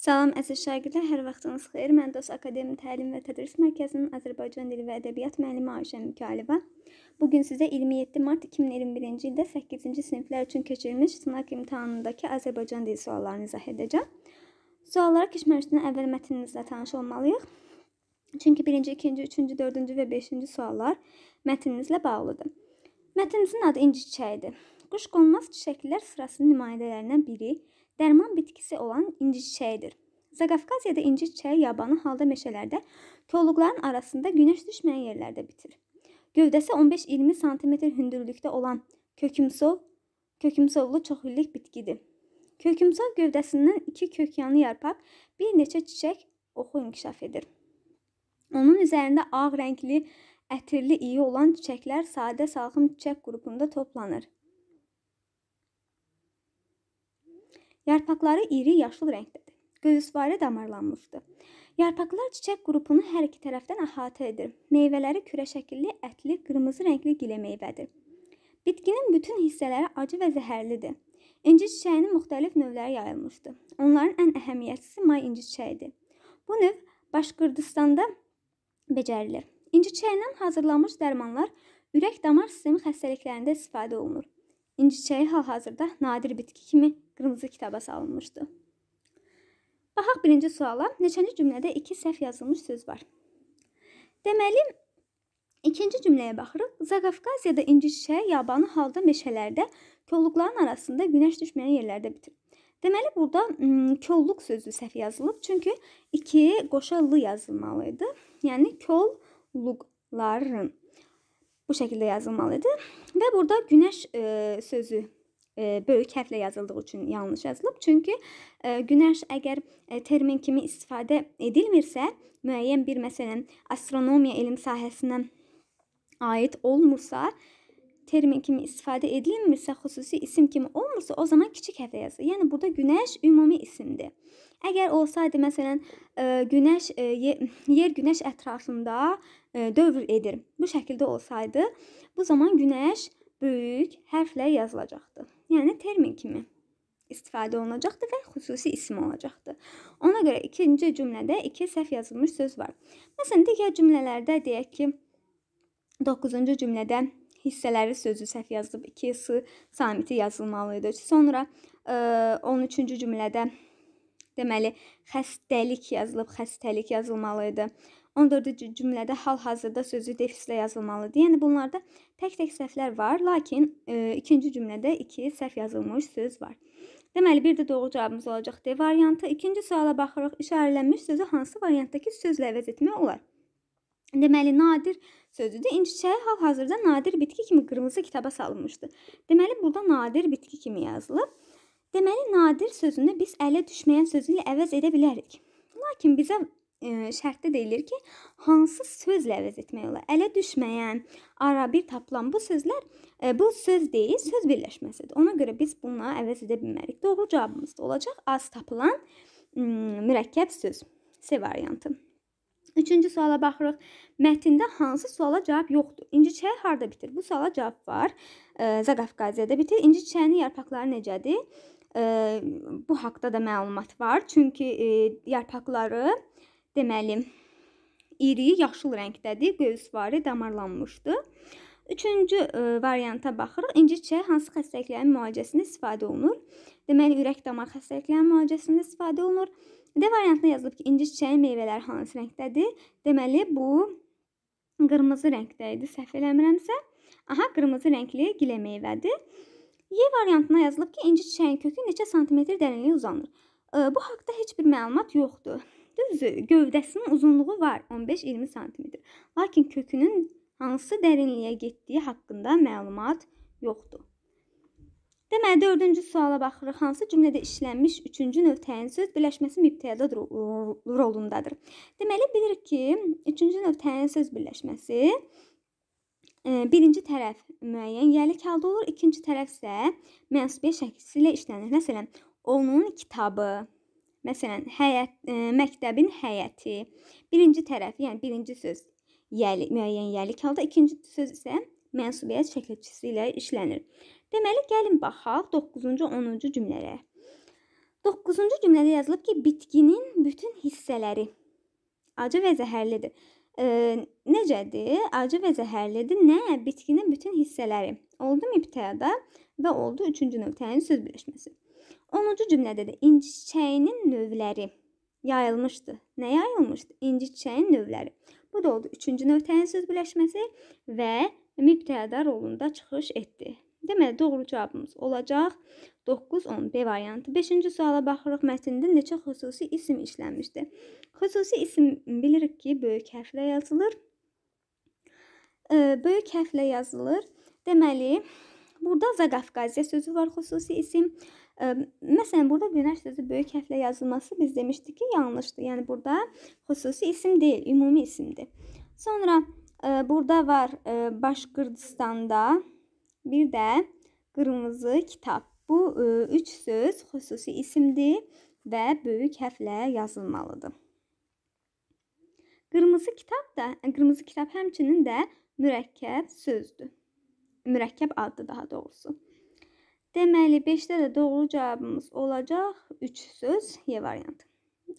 Salam əziz şagirdlər, hər vaxtınız xeyir. Mən DOS Akademi Təlim və Tədris Mərkəzinin Azərbaycan Dili və Ədəbiyyat müəllimi Ayşə Mükalibə. Bu gün sizə 27 mart 2021-ci ildə 8-ci siniflər üçün keçirilmiş sınaq imtahanındakı Azərbaycan dili suallarını izah edəcəm. Suallara keçməmişdən əvvəl mətninizlə tanış olmalıyıq. Çünki 1-ci, 2-ci, 3-cü, 4-cü və 5-ci suallar mətninizlə bağlıdır. Mətinimizin adı İnci çiçəyidir. Quşqonmaz çiçəklər sırasının nümayəndələrindən biri dərman bitkisi olan inci çiçəyidir. Zaqafqaziyada inci çiçəyi yabanı halda meşələrdə, kolluqların arasında günəş düşməyən yerlərdə bitir. Gövdəsi 15-20 sm hündürlükdə olan kökümsov, kökümsovlu çoxillik bitkidir. Kökümsov gövdəsindən iki kökyanlı yarpaq, bir neçə çiçək, oxu inkişaf edir. Onun üzərində ağ rəngli, ətirli iyi olan çiçəklər sadə salxım çiçək qrupunda toplanır. Yarpaqları iri yaşıl rəngdədir. Göyüsvarı damarlanmışdı. Yarpaqlar çiçək qrupunu hər iki tərəfdən əhatə edir. Meyvələri kürə şəkilli, ətli, qırmızı rəngli gilə meyvədir. Bitkinin bütün hissələri acı və zəhərlidir. İnci çiçəyinin müxtəlif növləri yayılmışdı. Onların ən əhəmiyyətlisi may inci çiçəyidir. Bu növ Başqırdistanda becərilir. İnci çiçəyindən hazırlanmış dərmanlar ürək-damar sistemi xəstəliklərində istifadə olunur. İnciçəyi hal-hazırda nadir bitki kimi qırmızı kitaba salınmışdı. Baxaq birinci suala. Neçənci cümlədə iki səhv yazılmış söz var? Deməli, ikinci cümləyə baxırıq. Zaqafqaziyada inci çiçəyi yabanı halda meşələrdə, kolluqların arasında günəş düşməyən yerlərdə bitir. Deməli, burada kolluq sözü səhv yazılıb. Çünki iki qoşa l yazılmalı idi. Yəni kolluqların bu şəkildə yazılmalıdır. Və burada günəş e, sözü e, böyük hərflə yazıldığı üçün yanlış yazılıb. Çünki e, günəş əgər e, termin kimi istifadə edilmirsə, müəyyən bir məsələn astronomiya elm sahəsinə aid olmursa, termin kimi istifadə edilmirsə, xüsusi isim kimi olmursa, o zaman kiçik hərflə yazılır. Yəni burada günəş ümumi isimdir. Əgər olsaydı məsələn e, günəş e, yer günəş ətrafında e, dövr edir. Bu şəkildə olsaydı, bu zaman günəş böyük hərflə yazılacaqdı. Yəni termin kimi istifadə olunacaqdı və xüsusi ism olacaqdı. Ona görə ikinci cümlədə iki səhv yazılmış söz var. Məsələn, digər cümlələrdə deyək ki, 9-cu cümlədə hissələri sözü səhv yazılıb, 2 s samiti yazılmalı idi. Sonra 13-cü cümlədə Deməli, xəstəlik yazılıb, xəstəlik yazılmalı idi. 14-cü cümlədə hal-hazırda sözü defislə yazılmalıdır. Yəni bunlarda tək-tək səhvlər var, lakin e, ikinci cümlədə 2 iki səhv yazılmış söz var. Deməli, bir də doğru cavabımız olacaq D variantı. İkinci suala baxırıq. İşarələnmiş sözü hansı variantdakı sözlə əvəz etmək olar? Deməli, nadir sözüdür. İncəçəyi hal-hazırda nadir bitki kimi qırmızı kitaba salınmışdı. Deməli, burada nadir bitki kimi yazılıb. Deməli, nadir sözünü biz ələ düşməyən sözü ilə əvəz edə bilərik. Lakin bizə ə, e, şərtdə deyilir ki, hansı sözlə əvəz etmək olar? Ələ düşməyən, ara bir tapılan bu sözlər ə, e, bu söz deyil, söz birləşməsidir. Ona görə biz bunu əvəz edə bilmərik. Doğru cavabımız da olacaq az tapılan ə, mürəkkəb söz C variantı. Üçüncü suala baxırıq. Mətndə hansı suala cavab yoxdur? İnci çayı harda bitir? Bu suala cavab var. E, zaqafqaziyədə bitir. İnci çayının yarpaqları necədir? bu haqda da məlumat var. Çünki yarpaqları deməli iri yaşıl rəngdədir, qeyusvari damarlanmışdır. Üçüncü ə, varianta baxırıq. İncicə hansı xəstəliklərin müalicəsində istifadə olunur? Deməli, ürək-damar xəstəliklərinin müalicəsində istifadə olunur. D variantında yazılıb ki, incicəyin meyvələri hansı rəngdədir? Deməli, bu qırmızı rəngdə idi, səhv eləmirəmsə. Aha, qırmızı rəngli gilə meyvədir. Y variantına yazılıb ki, inci çiçəyin kökü neçə santimetr dərinliyə uzanır. Bu haqda heç bir məlumat yoxdur. Düzdür, gövdəsinin uzunluğu var 15-20 santimetr. Lakin kökünün hansı dərinliyə getdiyi haqqında məlumat yoxdur. Deməli, dördüncü suala baxırıq. Hansı cümlədə işlənmiş üçüncü növ təyin söz birləşməsi mübtəda rolundadır? Deməli, bilirik ki, üçüncü növ təyin söz birləşməsi birinci tərəf müəyyən yəlik əldə olur, ikinci tərəf isə mənsubiyyət şəkli ilə işlənir. Məsələn, onun kitabı, məsələn, həyət, ə, məktəbin həyəti. Birinci tərəf, yəni birinci söz yəlik, müəyyən yəlik əldə, ikinci söz isə mənsubiyyət şəkilçisi ilə işlənir. Deməli, gəlin baxaq 9-cu, 10-cu cümlələrə. 9-cu cümlədə yazılıb ki, bitkinin bütün hissələri acı və zəhərlidir. E, necədir? Acı və zəhərlidir. Nə? Bitkinin bütün hissələri. Oldu mübtəda və oldu üçüncü nöqtənin söz birləşməsi. 10-cu cümlədə də inci çiçəyinin növləri yayılmışdı. Nə yayılmışdı? İnci çiçəyin növləri. Bu da oldu üçüncü nöqtənin söz birləşməsi və mübtəda rolunda çıxış etdi. Deməli, doğru cavabımız olacaq 9, 10 B variantı. 5-ci suala baxırıq. Mətndə neçə xüsusi isim işlənmişdir? Xüsusi isim bilirik ki, böyük hərflə yazılır. E, böyük hərflə yazılır. Deməli, burada Zaqafqaziya sözü var xüsusi isim. E, məsələn, burada günəş sözü böyük hərflə yazılması biz demişdik ki, yanlışdır. Yəni burada xüsusi isim deyil, ümumi isimdir. Sonra e, burada var Başqırdistanda Bir də qırmızı kitab. Bu e, üç söz xüsusi isimdir və böyük hərflə yazılmalıdır. Qırmızı kitab da, qırmızı kitab həmçinin də mürəkkəb sözdür. Mürəkkəb addır daha doğrusu. Deməli 5-də də doğru cavabımız olacaq 3 söz E variantı.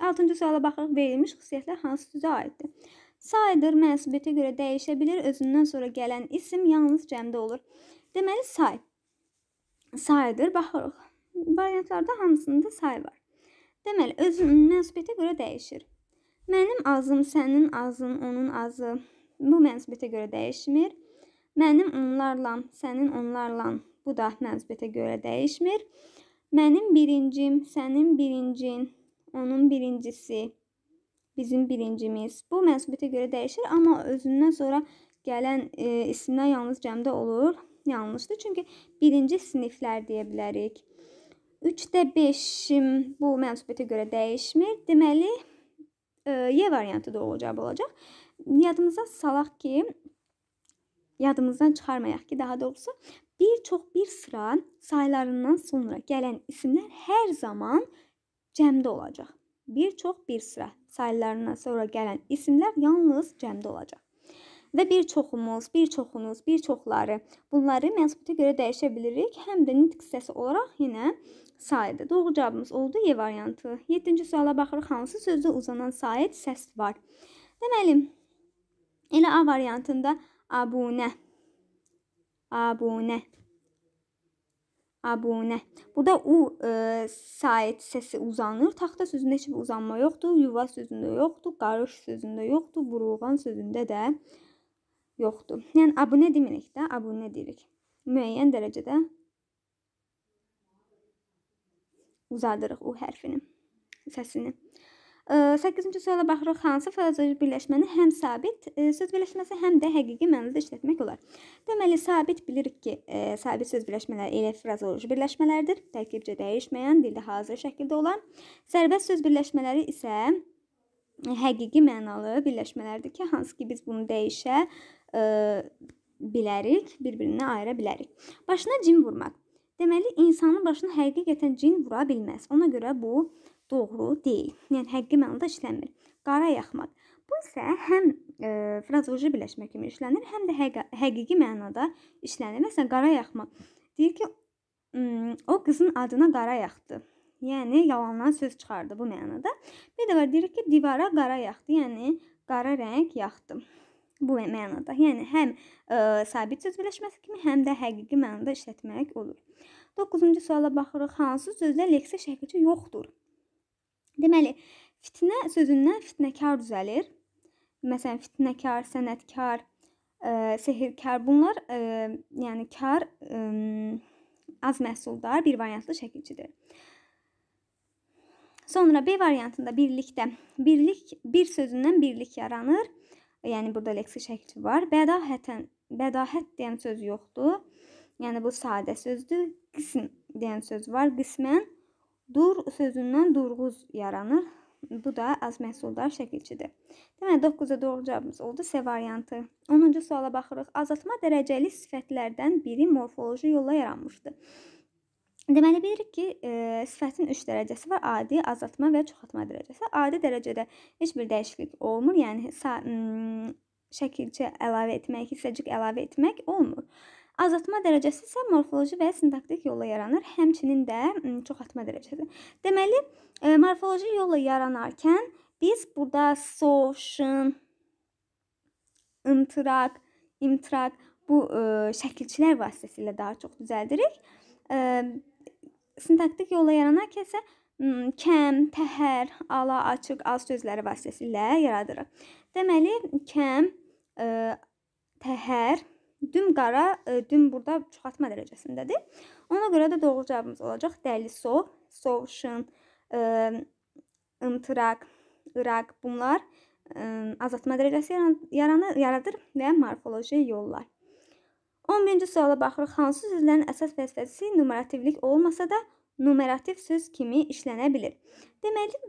6-cı suala baxırıq verilmiş xüsusiyyətlər hansı sözə aiddir? Saydır mənsubiyyətə görə dəyişə bilir, özündən sonra gələn isim yalnız cəmdə olur. Deməli say. Saydır. Baxırıq. Variantlarda hamısında say var. Deməli özün münsibətə görə dəyişir. Mənim azım, sənin azın, onun azı bu mənzubətə görə dəyişmir. Mənim onlarla, sənin onlarla bu da mənzubətə görə dəyişmir. Mənim birincim, sənin birincin, onun birincisi, bizim birincimiz. Bu mənzubətə görə dəyişir, amma özündən sonra gələn e, isimlər yalnız cəmdə olur yanlışdır. Çünki birinci siniflər deyə bilərik. 3-də 5-im bu mənsubiyyətə görə dəyişmir. Deməli, e, Y variantı doğru cavab olacaq. Yadımıza salaq ki, yadımızdan çıxarmayaq ki, daha doğrusu bir çox bir sıra saylarından sonra gələn isimlər hər zaman cəmdə olacaq. Bir çox bir sıra saylarından sonra gələn isimlər yalnız cəmdə olacaq və bir çoxumuz, bir çoxunuz, bir çoxları bunları mənsubiyyətə görə dəyişə bilirik. Həm də nitq hissəsi olaraq yenə saydır. Doğru cavabımız oldu E variantı. 7-ci suala baxırıq. Hansı sözdə uzanan said səs var? Deməli, elə A variantında abunə abunə abunə. Burada u e, sayt səsi uzanır. Taxta sözündə heç bir uzanma yoxdur. Yuva sözündə yoxdur. Qarış sözündə yoxdur. Burulğan sözündə də yoxdur. Yəni abunə demirik də, abunə deyirik. Müəyyən dərəcədə uzadırıq u hərfini, səsini. 8-ci suala baxırıq. Hansı fraza birləşməni həm sabit söz birləşməsi, həm də həqiqi mənada işlətmək olar? Deməli, sabit bilirik ki, sabit söz birləşmələri elə frazoloji birləşmələrdir. Tərkibcə dəyişməyən, dildə hazır şəkildə olan. Sərbəst söz birləşmələri isə həqiqi mənalı birləşmələrdir ki, hansı ki biz bunu dəyişə ə, e, bilərik, bir-birindən ayıra bilərik. Başına cin vurmaq. Deməli, insanın başına həqiqətən cin vura bilməz. Ona görə bu doğru deyil. Yəni həqiqi mənada işlənmir. Qara yaxmaq. Bu isə həm e, frazeoloji birləşmə kimi işlənir, həm də həqi həqiqi mənada işlənir. Məsələn, qara yaxmaq deyir ki, hmm, o qızın adına qara yaxdı. Yəni yalandan söz çıxardı bu mənada. Bir də var deyirik ki, divara qara yaxdı, yəni qara rəng yaxdı. Bu mənada. Yəni həm ə, e, sabit söz birləşməsi kimi, həm də həqiqi mənada işlətmək olur. 9-cu suala baxırıq. Hansı sözdə leksiya şəkilçi yoxdur? Deməli, fitnə sözündən fitnəkar düzəlir. Məsələn, fitnəkar, sənətkar, ə, e, sehirkar bunlar ə, e, yəni kar ə, az məhsuldar bir variantlı şəkilçidir. Sonra B variantında birlikdə birlik bir sözündən birlik yaranır. Yəni burada leksik şəkli var. Bədahətən bədahət deyən söz yoxdur. Yəni bu sadə sözdür. Qism deyən söz var. Qismən dur sözündən durğuz yaranır. Bu da az məhsuldar şəkilçidir. Deməli 9-a doğru cavabımız oldu C variantı. 10-cu suala baxırıq. Azaltma dərəcəli sifətlərdən biri morfoloji yolla yaranmışdır. Deməli bilirik ki, e, sifətin 3 dərəcəsi var: adi, azaltma və çoxaltma dərəcəsi. Adi dərəcədə heç bir dəyişiklik olmur, yəni hmm, şəkilcə əlavə etmək, hissəcik əlavə etmək olmur. Azaltma dərəcəsi isə morfoloji və sintaktik yolla yaranır, həmçinin də hmm, çoxaltma dərəcəsi. Deməli, e, morfoloji yolla yaranarkən biz burada social, intrak, imtrak bu e, şəkilçilər vasitəsilə daha çox düzəldirik. E, sintaktik yolla yaranan kəsə hmm, kəm, təhər, ala, açıq, az sözləri vasitəsilə yaradırıq. Deməli, kəm, ə, e, təhər, düm qara, ə, e, düm burada çoxaltma dərəcəsindədir. Ona görə də doğru cavabımız olacaq dəli so, sovşın, ə, e, ımtıraq, ıraq bunlar ə, azaltma dərəcəsi yaranır, yaradır və morfoloji yollar. 11-ci suala baxırıq. Hansı sözlərin əsas vəzifəsi numerativlik olmasa da numerativ söz kimi işlənə bilir. Deməli,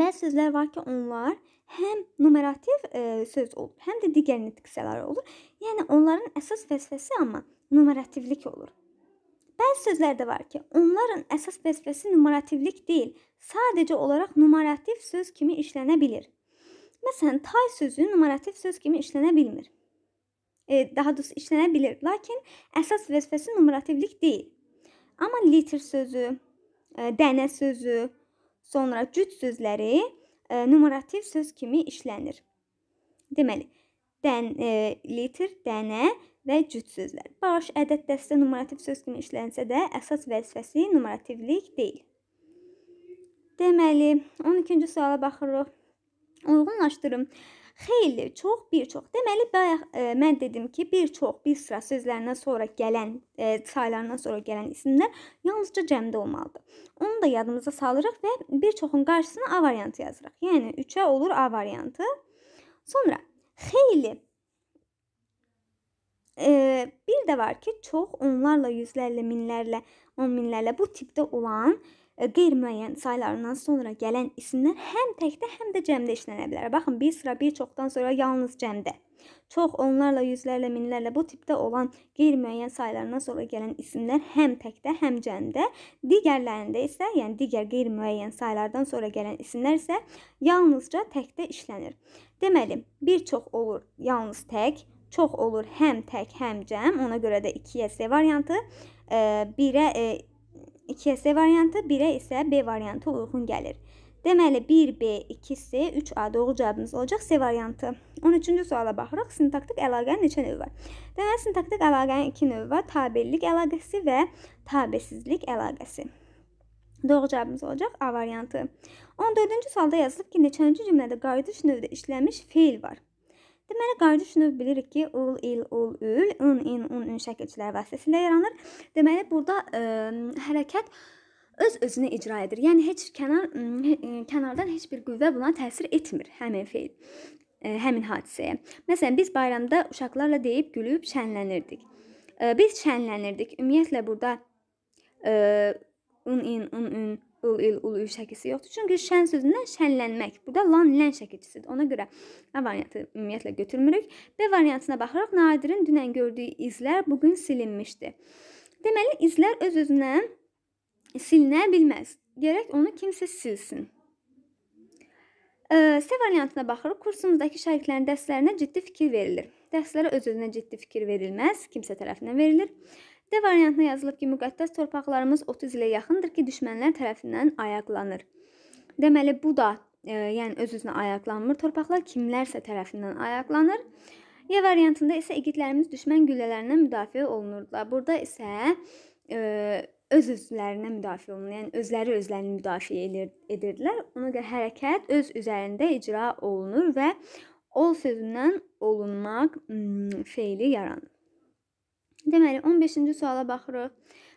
bəzi sözlər var ki, onlar həm numerativ e, söz olur, həm də digər nitqisələr olur. Yəni onların əsas vəzifəsi amma numerativlik olur. Bəzi sözlər də var ki, onların əsas vəzifəsi numerativlik deyil, sadəcə olaraq numerativ söz kimi işlənə bilir. Məsələn, tay sözü numerativ söz kimi işlənə bilmir e, daha doğrusu işlənə bilər. Lakin əsas vəzifəsi numerativlik deyil. Amma litr sözü, e, dənə sözü, sonra cüt sözləri e, numerativ söz kimi işlənir. Deməli, dən, e, litr, dənə və cüt sözlər. Baş ədəd dəstə numerativ söz kimi işlənsə də əsas vəzifəsi numerativlik deyil. Deməli, 12-ci suala baxırıq. Uyğunlaşdırın xeyli, çox, bir çox. Deməli bayaq e, mən dedim ki, bir çox, bir sıra sözlərindən sonra gələn, e, saylarından sonra gələn isimlər yalnızca cəmdə olmalıdır. Onu da yadımıza salırıq və bir çoxun qarşısına A variantı yazırıq. Yəni 3-ə olur A variantı. Sonra xeyli Ee, bir də var ki, çox onlarla, yüzlərlə, minlərlə, on minlərlə bu tipdə olan E, qeyri-müəyyən saylarından sonra gələn isimlər həm təkdə, həm də cəmdə işlənə bilər. Baxın, bir sıra bir çoxdan sonra yalnız cəmdə. Çox, onlarla, yüzlərlə, minlərlə bu tipdə olan qeyri-müəyyən saylarından sonra gələn isimlər həm təkdə, həm cəmdə, digərlərində isə, yəni digər qeyri-müəyyən saylardan sonra gələn isimlər isə yalnızca təkdə işlənir. Deməli, bir çox olur yalnız tək, çox olur həm tək, həm cəm, ona görə də 2-yə C e variantı, 1-ə e, e 2S variantı, 1-ə isə B variantı uyğun gəlir. Deməli 1B, 2C, 3A doğru cavabımız olacaq C variantı. 13-cü suala baxırıq. Sintaktik əlaqənin neçə növü var? Deməli sintaktik əlaqənin 2 növü var: tabellik əlaqəsi və tabesizlik əlaqəsi. Doğru cavabımız olacaq A variantı. 14-cü sualda yazılıb ki, neçənci cümlədə qardaş növdə işlənmiş feil var? Deməli, qaycı şunu bilirik ki, ul, il, ul, ül, ın, in, un, ün şəkilçiləri vasitəsilə yaranır. Deməli, burada ə, hərəkət öz özünü icra edir. Yəni heç kənar ə, kənardan heç bir qüvvə buna təsir etmir həmin feil ə, həmin hadisəyə. Məsələn, biz bayramda uşaqlarla deyib gülüb şənlənirdik. Ə, biz şənlənirdik. Ümumiyyətlə burada ə, un, in, un, ün ıl, il, ul, ül şəkisi yoxdur. Çünki şən sözündən şənlənmək. Burada lan, lən şəkilçisidir. Ona görə A variantı ümumiyyətlə götürmürük. B variantına baxaraq Nadirin dünən gördüyü izlər bu gün silinmişdi. Deməli, izlər öz-özünə silinə bilməz. Gərək onu kimsə silsin. E, C variantına baxırıq. Kursumuzdakı şagirdlərin dərslərinə ciddi fikir verilir. Dərslərə öz-özünə ciddi fikir verilməz, kimsə tərəfindən verilir. D variantına yazılıb ki, müqəddəs torpaqlarımız 30 ilə yaxındır ki, düşmənlər tərəfindən ayaqlanır. Deməli bu da, e, yəni öz-özünə ayaqlanmır. Torpaqlar kimlərsə tərəfindən ayaqlanır. Y variantında isə igidlərimiz düşmən güllələrindən müdafiə olunurdular. Burada isə e, öz özlərinə müdafiə olunur. Yəni özləri özlərini müdafiə edir, edirdilər. Ona görə hərəkət öz üzərində icra olunur və ol sözündən olunmaq feili yaranır. Deməli, 15-ci suala baxırıq.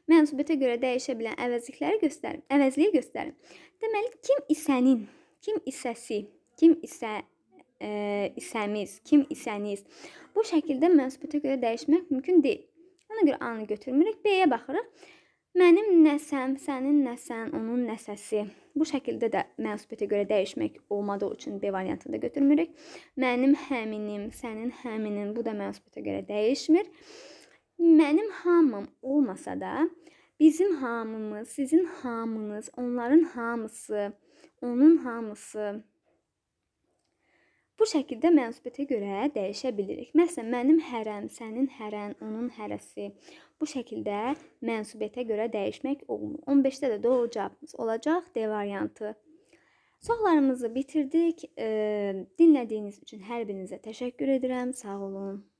Mənsubətə görə dəyişə bilən əvəzlikləri göstərin. Əvəzliyi göstərin. Deməli, kim isənin, kim isəsi, kim isə ə, e, isəmiz, kim isəniz. Bu şəkildə mənsubətə görə dəyişmək mümkün deyil. Ona görə A-nı götürmürük, B-yə baxırıq. Mənim nəsəm, sənin nəsən, onun nəsəsi. Bu şəkildə də mənsubətə görə dəyişmək olmadığı üçün B variantını da götürmürük. Mənim həminim, sənin həminin bu da mənsubətə görə dəyişmir. Mənim hamım olmasa da, bizim hamımız, sizin hamınız, onların hamısı, onun hamısı Bu şəkildə mənsubiyyətə görə dəyişə bilirik. Məsələn, mənim hərəm, sənin hərən, onun hərəsi. Bu şəkildə mənsubiyyətə görə dəyişmək olmur. 15-də də doğru cavabımız olacaq D variantı. Suallarımızı bitirdik. Dinlədiyiniz üçün hər birinizə təşəkkür edirəm. Sağ olun.